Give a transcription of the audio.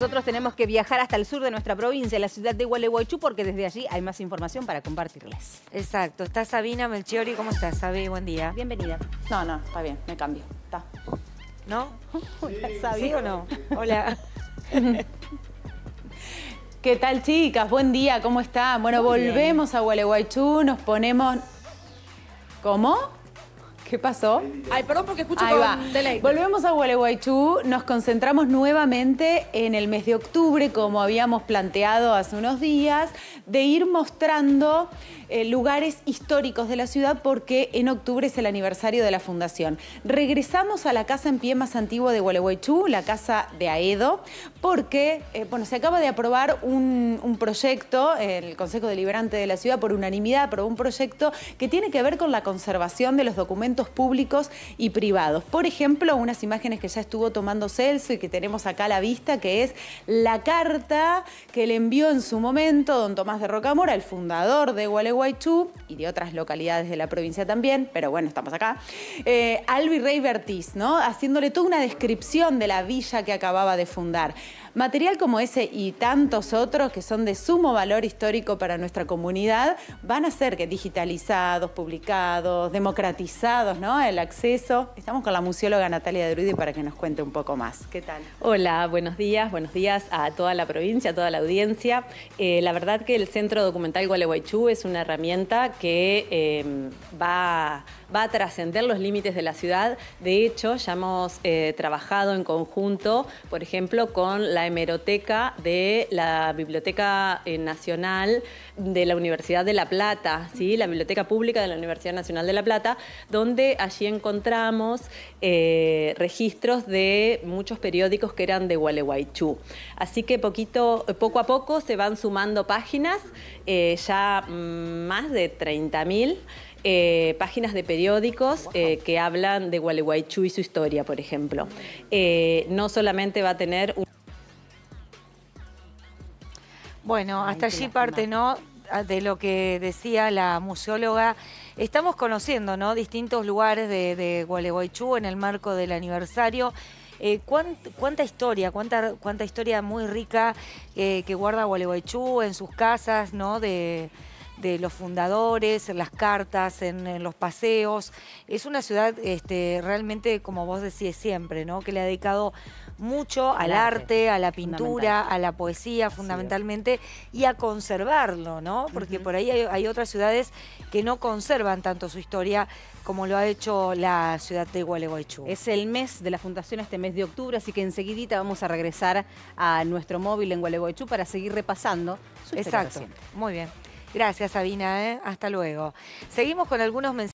Nosotros tenemos que viajar hasta el sur de nuestra provincia, la ciudad de Gualeguaychú, porque desde allí hay más información para compartirles. Exacto. Está Sabina Melchiori. ¿Cómo estás, Sabi? Buen día. Bienvenida. No, no, está bien. Me cambio. Está. ¿No? Hola, Sabi. o no? Hola. ¿Qué tal, chicas? Buen día. ¿Cómo están? Bueno, volvemos a Gualeguaychú. Nos ponemos... ¿Cómo? ¿Qué pasó? Ay, perdón porque escucho Ahí va. Volvemos a Gualeguaychú. Nos concentramos nuevamente en el mes de octubre, como habíamos planteado hace unos días, de ir mostrando eh, lugares históricos de la ciudad porque en octubre es el aniversario de la fundación. Regresamos a la casa en pie más antigua de Gualeguaychú, la casa de Aedo, porque eh, bueno, se acaba de aprobar un, un proyecto, el Consejo Deliberante de la Ciudad por unanimidad aprobó un proyecto que tiene que ver con la conservación de los documentos públicos y privados. Por ejemplo, unas imágenes que ya estuvo tomando Celso y que tenemos acá a la vista, que es la carta que le envió en su momento don Tomás de Rocamora, el fundador de Gualeguaychú y de otras localidades de la provincia también, pero bueno, estamos acá, eh, Alvi Rey ¿no? Haciéndole toda una descripción de la villa que acababa de fundar. Material como ese y tantos otros que son de sumo valor histórico para nuestra comunidad van a ser digitalizados, publicados, democratizados, ¿no? El acceso. Estamos con la museóloga Natalia Druidi para que nos cuente un poco más. ¿Qué tal? Hola, buenos días, buenos días a toda la provincia, a toda la audiencia. Eh, la verdad que el Centro Documental Gualeguaychú es una herramienta que em, va, a trascender los límites de la ciudad. De hecho, ya hemos eh, trabajado en conjunto, por ejemplo, con la hemeroteca de la Biblioteca eh, Nacional de la Universidad de La Plata, ¿sí? la Biblioteca Pública de la Universidad Nacional de La Plata, donde allí encontramos eh, registros de muchos periódicos que eran de Gualeguaychú. Así que poquito, poco a poco se van sumando páginas, eh, ya mm, más de 30.000. páginas de periódicos que hablan de Gualeguaychú y su historia, por ejemplo. no solamente va a tener un bueno, hasta allí parte, ¿no? Ah, de lo que decía la museóloga. Estamos conociendo, ¿no? Distintos lugares de, Gualeguaychú en el marco del aniversario. Eh, ¿cuánta, historia, cuánta, cuánta historia muy rica eh, que guarda Gualeguaychú en sus casas, ¿no? De, de los fundadores, en las cartas, en, los paseos. Es una ciudad este, realmente, como vos decís siempre, ¿no? que le ha dedicado mucho al arte, a la pintura, a la poesía fundamentalmente y a conservarlo, ¿no? Porque por ahí hay, otras ciudades que no conservan tanto su historia como lo ha hecho la ciudad de Gualeguaychú. Es el mes de la fundación este mes de octubre, así que enseguidita vamos a regresar a nuestro móvil en Gualeguaychú para seguir repasando su historia Exacto, muy bien. Gracias, Sabina. ¿eh? Hasta luego. Seguimos con algunos mensajes.